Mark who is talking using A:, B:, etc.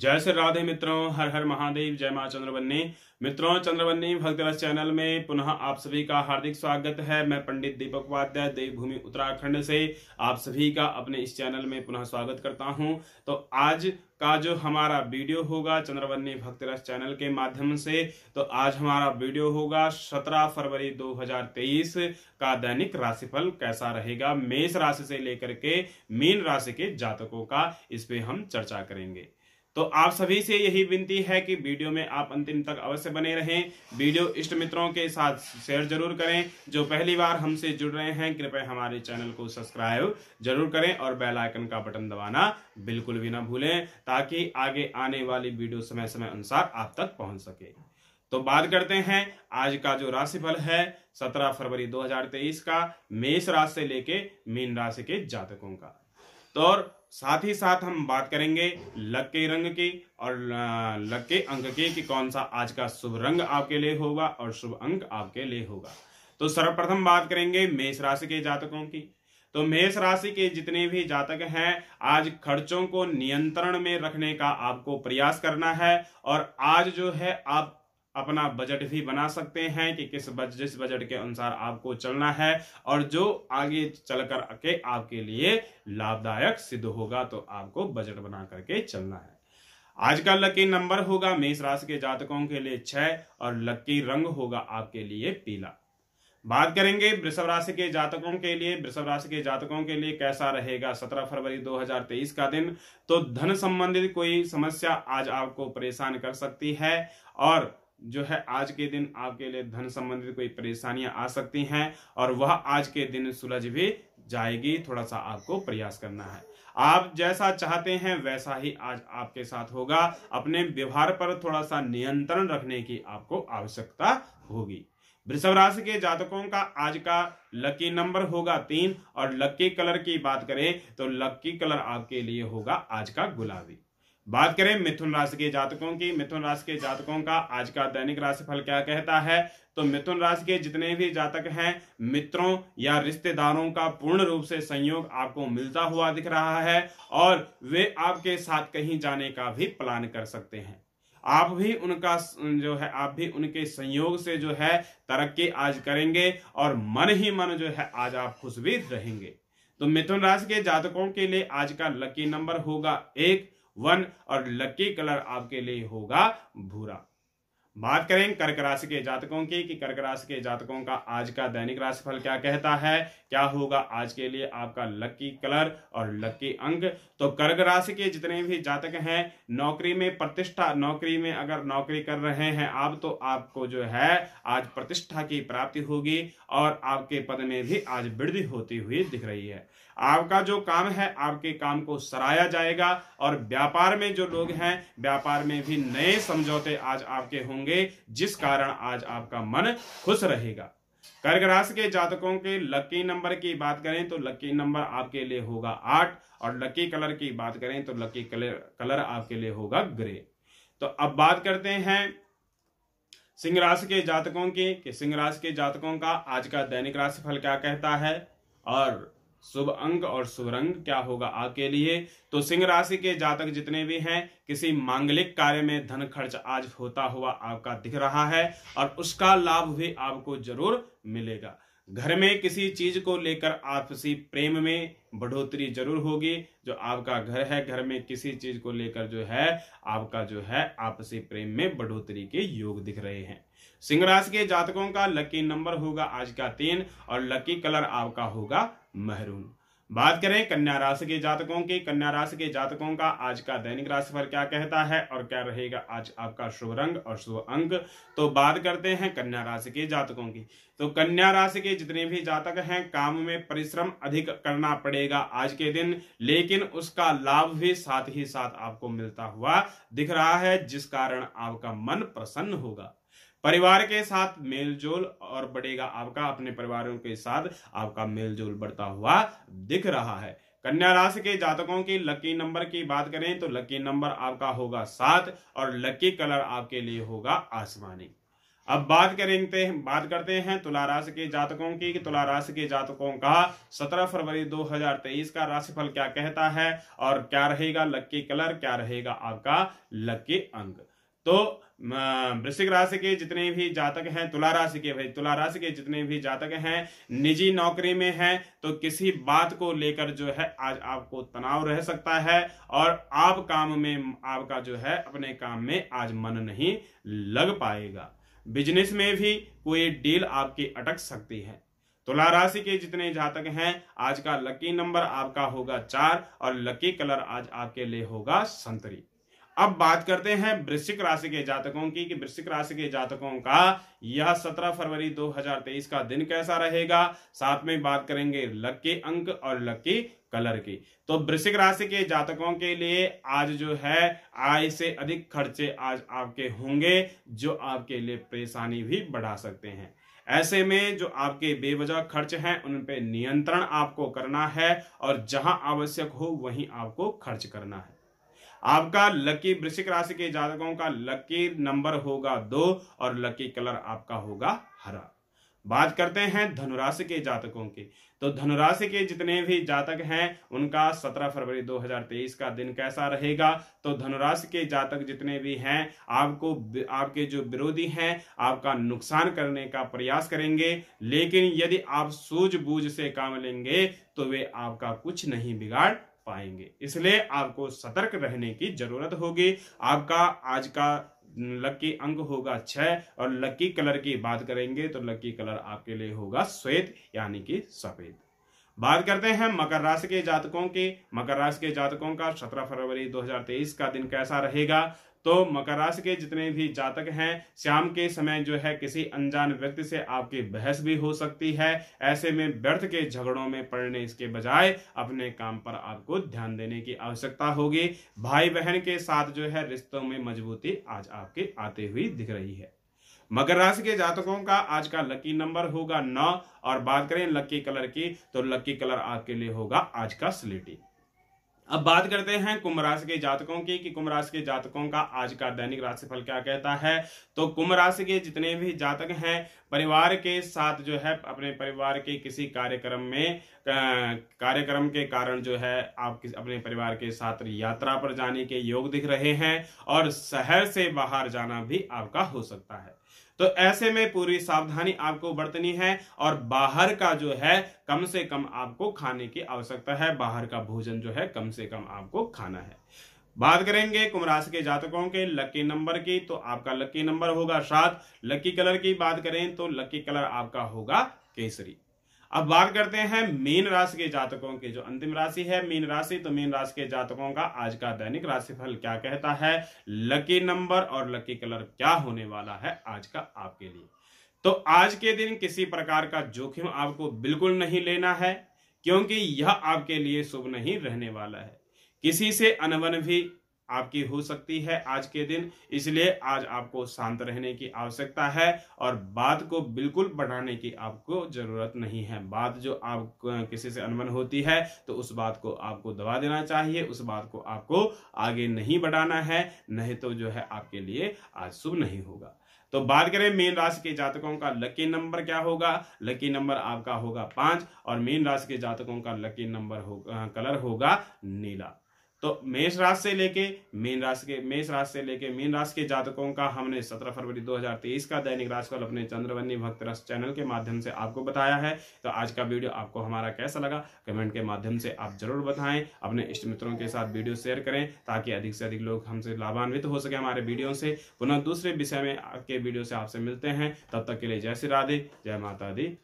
A: जय श्री राधे मित्रों हर हर महादेव जय मां चंद्रवन्नी मित्रों चंद्रवन्नी भक्त चैनल में पुनः आप सभी का हार्दिक स्वागत है मैं पंडित दीपक उपाध्याय देवभूमि उत्तराखंड से आप सभी का अपने इस चैनल में पुनः स्वागत करता हूं तो आज का जो हमारा वीडियो होगा चंद्रवन्नी भक्त चैनल के माध्यम से तो आज हमारा वीडियो होगा सत्रह फरवरी दो का दैनिक राशिफल कैसा रहेगा मेष राशि से लेकर के मीन राशि के जातकों का इस पे हम चर्चा करेंगे तो आप सभी से यही विनती है कि वीडियो में आप अंतिम तक अवश्य बने रहें वीडियो इष्ट मित्रों के साथ शेयर जरूर करें जो पहली बार हमसे जुड़ रहे हैं कृपया हमारे चैनल को सब्सक्राइब जरूर करें और बेल आइकन का बटन दबाना बिल्कुल भी ना भूलें ताकि आगे आने वाली वीडियो समय समय अनुसार आप तक पहुंच सके तो बात करते हैं आज का जो राशिफल है सत्रह फरवरी दो का मेष राशि से लेके मीन राशि के जातकों का तो और साथ ही साथ हम बात करेंगे लक के रंग की और लक के अंक के कि कौन सा आज का शुभ रंग आपके लिए होगा और शुभ अंक आपके लिए होगा तो सर्वप्रथम बात करेंगे मेष राशि के जातकों की तो मेष राशि के जितने भी जातक हैं आज खर्चों को नियंत्रण में रखने का आपको प्रयास करना है और आज जो है आप अपना बजट भी बना सकते हैं कि किस बज जिस बजट के अनुसार आपको चलना है और जो आगे चल कर के आपके लिए लाभदायक सिद्ध होगा तो आपको बजट बना करके चलना है आज का लकी नंबर होगा मेष राशि के जातकों के लिए छह और लकी रंग होगा आपके लिए पीला बात करेंगे वृषभ राशि के जातकों के लिए वृषभ राशि के जातकों के लिए कैसा रहेगा 17 फरवरी 2023 का दिन तो धन संबंधित कोई समस्या आज आपको परेशान कर सकती है और जो है आज के दिन आपके लिए धन संबंधित कोई परेशानियां आ सकती हैं और वह आज के दिन सुलझ भी जाएगी थोड़ा सा आपको प्रयास करना है आप जैसा चाहते हैं वैसा ही आज आपके साथ होगा अपने व्यवहार पर थोड़ा सा नियंत्रण रखने की आपको आवश्यकता होगी वृषभ राशि के जातकों का आज का लकी नंबर होगा तीन और लकी कलर की बात करें तो लकी कलर आपके लिए होगा आज का गुलाबी बात करें मिथुन राशि के जातकों की मिथुन राशि के जातकों का आज का दैनिक राशिफल क्या कहता है तो मिथुन राशि के जितने भी जातक हैं मित्रों या रिश्तेदारों का पूर्ण रूप से संयोग आपको मिलता हुआ दिख रहा है और वे आपके साथ कहीं जाने का भी प्लान कर सकते हैं आप भी उनका जो है आप भी उनके संयोग से जो है तरक्की आज करेंगे और मन ही मन जो है आज आप खुश भी रहेंगे तो मिथुन राशि के जातकों के लिए आज का लकी नंबर होगा एक वन और लकी कलर आपके लिए होगा भूरा बात करें कर्क राशि के जातकों की कि कर्क राशि के जातकों का आज का दैनिक राशिफल क्या कहता है क्या होगा आज के लिए आपका लकी कलर और लकी अंक तो कर्क राशि के जितने भी जातक हैं नौकरी में प्रतिष्ठा नौकरी में अगर नौकरी कर रहे हैं आप तो आपको जो है आज प्रतिष्ठा की प्राप्ति होगी और आपके पद में भी आज वृद्धि होती हुई दिख रही है आपका जो काम है आपके काम को सराहा जाएगा और व्यापार में जो लोग हैं व्यापार में भी नए समझौते आज आपके होंगे होंगे जिस कारण आज आपका मन खुश रहेगा कर्क राशि के जातकों के लकी नंबर की बात करें तो लकी नंबर आपके लिए होगा आठ और लकी कलर की बात करें तो लकी कलर कलर आपके लिए होगा ग्रे तो अब बात करते हैं सिंह राशि के जातकों की कि सिंह राशि के जातकों का आज का दैनिक राशिफल क्या कहता है और शुभ अंक और शुभ रंग क्या होगा आपके लिए तो सिंह राशि के जातक जितने भी हैं किसी मांगलिक कार्य में धन खर्च आज होता हुआ आपका दिख रहा है और उसका लाभ भी आपको जरूर मिलेगा घर में किसी चीज को लेकर आपसी प्रेम में बढ़ोतरी जरूर होगी जो आपका घर है घर में किसी चीज को लेकर जो है आपका जो है आपसी प्रेम में बढ़ोतरी के योग दिख रहे हैं सिंह राशि के जातकों का लकी नंबर होगा आज का तीन और लकी कलर आपका होगा मेहरून बात करें कन्या राशि के जातकों की कन्या राशि के जातकों का आज का दैनिक राशिफल क्या कहता है और क्या रहेगा आज आपका शुभ रंग और शुभ अंक तो बात करते हैं कन्या राशि के जातकों की तो कन्या राशि के जितने भी जातक हैं काम में परिश्रम अधिक करना पड़ेगा आज के दिन लेकिन उसका लाभ भी साथ ही साथ आपको मिलता हुआ दिख रहा है जिस कारण आपका मन प्रसन्न होगा परिवार के साथ मेलजोल और बढ़ेगा आपका अपने परिवारों के साथ आपका मेलजोल बढ़ता हुआ दिख रहा है कन्या राशि के जातकों की लकी नंबर की बात करें तो लकी नंबर आपका होगा सात और लकी कलर आपके लिए होगा आसमानी अब बात करेंगे बात करते हैं तुला राशि के जातकों की तुला राशि के जातकों का 17 फरवरी 2023 का राशिफल क्या कहता है और क्या रहेगा लक्की कलर क्या रहेगा आपका लक्की अंक तो वृश्चिक राशि के जितने भी जातक हैं तुला राशि के भाई तुला राशि के जितने भी जातक हैं निजी नौकरी में हैं तो किसी बात को लेकर जो है आज आपको तनाव रह सकता है और आप काम में आपका जो है अपने काम में आज मन नहीं लग पाएगा बिजनेस में भी कोई डील आपकी अटक सकती है तुला राशि के जितने जातक हैं आज का लकी नंबर आपका होगा चार और लकी कलर आज आपके लिए होगा संतरी अब बात करते हैं वृश्चिक राशि के जातकों की कि वृश्चिक राशि के जातकों का यह 17 फरवरी 2023 का दिन कैसा रहेगा साथ में बात करेंगे लक के अंक और लक कलर की तो वृश्चिक राशि के जातकों के लिए आज जो है आय से अधिक खर्चे आज आपके होंगे जो आपके लिए परेशानी भी बढ़ा सकते हैं ऐसे में जो आपके बेवजह खर्च हैं उन पे नियंत्रण आपको करना है और जहां आवश्यक हो वहीं आपको खर्च करना है आपका लकी वृश्चिक राशि के जातकों का लकी नंबर होगा दो और लकी कलर आपका होगा हरा बात करते हैं धनुराशि के जातकों की तो धनुराशि के जितने भी जातक हैं उनका 17 फरवरी 2023 का दिन कैसा रहेगा तो धनुराशि के जातक जितने भी हैं आपको आपके जो विरोधी हैं आपका नुकसान करने का प्रयास करेंगे लेकिन यदि आप सूझबूझ से काम लेंगे तो वे आपका कुछ नहीं बिगाड़ पाएंगे इसलिए आपको सतर्क रहने की जरूरत होगी आपका आज का लकी अंक होगा छह और लकी कलर की बात करेंगे तो लकी कलर आपके लिए होगा श्वेत यानी कि सफेद बात करते हैं मकर राशि के जातकों की मकर राशि के जातकों का 17 फरवरी 2023 का दिन कैसा रहेगा तो मकर राशि के जितने भी जातक हैं शाम के समय जो है किसी अनजान व्यक्ति से आपकी बहस भी हो सकती है ऐसे में व्यर्थ के झगड़ों में पड़ने इसके बजाय अपने काम पर आपको ध्यान देने की आवश्यकता होगी भाई बहन के साथ जो है रिश्तों में मजबूती आज आपके आते हुई दिख रही है मकर राशि के जातकों का आज का लकी नंबर होगा नौ और बात करें लकी कलर की तो लकी कलर आपके लिए होगा आज का स्लेटी अब बात करते हैं कुंभ राशि के जातकों की कि कुंभ राशि के जातकों का आज का दैनिक राशिफल क्या कहता है तो कुंभ राशि के जितने भी जातक हैं परिवार के साथ जो है अपने परिवार के किसी कार्यक्रम में कार्यक्रम के कारण जो है आप किस अपने परिवार के साथ यात्रा पर जाने के योग दिख रहे हैं और शहर से बाहर जाना भी आपका हो सकता है तो ऐसे में पूरी सावधानी आपको बरतनी है और बाहर का जो है कम से कम आपको खाने की आवश्यकता है बाहर का भोजन जो है कम से कम आपको खाना है बात करेंगे कुंभ राशि के जातकों के लकी नंबर की तो आपका लकी नंबर होगा सात लकी कलर की बात करें तो लकी कलर आपका होगा केसरी अब बात करते हैं मीन राशि के जातकों की जो अंतिम राशि है मीन राशि तो मीन राशि के जातकों का आज का दैनिक राशिफल क्या कहता है लकी नंबर और लकी कलर क्या होने वाला है आज का आपके लिए तो आज के दिन किसी प्रकार का जोखिम आपको बिल्कुल नहीं लेना है क्योंकि यह आपके लिए शुभ नहीं रहने वाला है किसी से अनबन भी आपकी हो सकती है आज के दिन इसलिए आज आपको शांत रहने की आवश्यकता है और बात को बिल्कुल बढ़ाने की आपको जरूरत नहीं है बात जो आप किसी से अनबन होती है तो उस बात को आपको दबा देना चाहिए उस बात को आपको आगे नहीं बढ़ाना है नहीं तो जो है आपके लिए आज शुभ नहीं होगा तो बात करें मीन राशि के जातकों का लकी नंबर क्या होगा लकी नंबर आपका होगा पांच और मीन राशि के जातकों का लकी नंबर होगा कलर होगा नीला तो मेष राशि से लेके मीन राशि के मेष राशि से लेके मीन राशि के जातकों का हमने 17 फरवरी 2023 का दैनिक राशिफल अपने चंद्रवनी भक्त रस चैनल के माध्यम से आपको बताया है तो आज का वीडियो आपको हमारा कैसा लगा कमेंट के माध्यम से आप जरूर बताएं अपने इष्ट मित्रों के साथ वीडियो शेयर करें ताकि अधिक से अधिक लोग हमसे लाभान्वित हो सके हमारे वीडियो से पुनः दूसरे विषय में के वीडियो से आपसे मिलते हैं तब तक के लिए जय श्री राधे जय माता दी